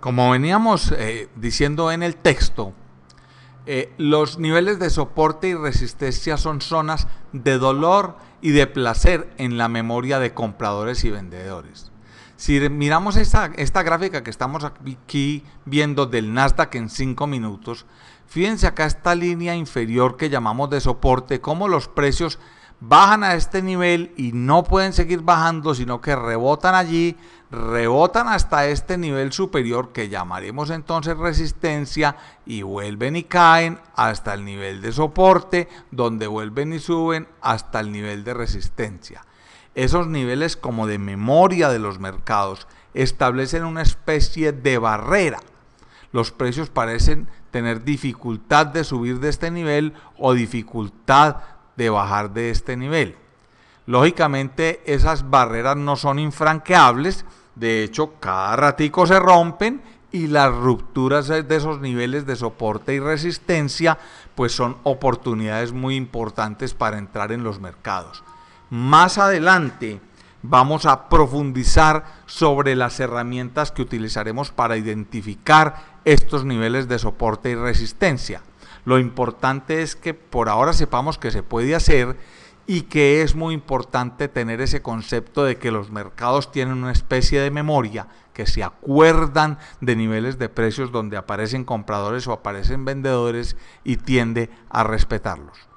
Como veníamos eh, diciendo en el texto, eh, los niveles de soporte y resistencia son zonas de dolor y de placer en la memoria de compradores y vendedores. Si miramos esta, gráfica que estamos aquí viendo del Nasdaq en 5 minutos, fíjense acá esta línea inferior que llamamos de soporte, cómo los precios bajan a este nivel y no pueden seguir bajando, sino que rebotan allí, rebotan hasta este nivel superior que llamaremos entonces resistencia y vuelven y caen hasta el nivel de soporte, donde vuelven y suben hasta el nivel de resistencia. Esos niveles como de memoria de los mercados establecen una especie de barrera. Los precios parecen tener dificultad de subir de este nivel o dificultad de bajar de este nivel. Lógicamente esas barreras no son infranqueables, de hecho cada ratico se rompen y las rupturas de esos niveles de soporte y resistencia pues son oportunidades muy importantes para entrar en los mercados. Más adelante vamos a profundizar sobre las herramientas que utilizaremos para identificar estos niveles de soporte y resistencia. Lo importante es que por ahora sepamos que se puede hacer y que es muy importante tener ese concepto de que los mercados tienen una especie de memoria, que se acuerdan de niveles de precios donde aparecen compradores o aparecen vendedores y tiende a respetarlos.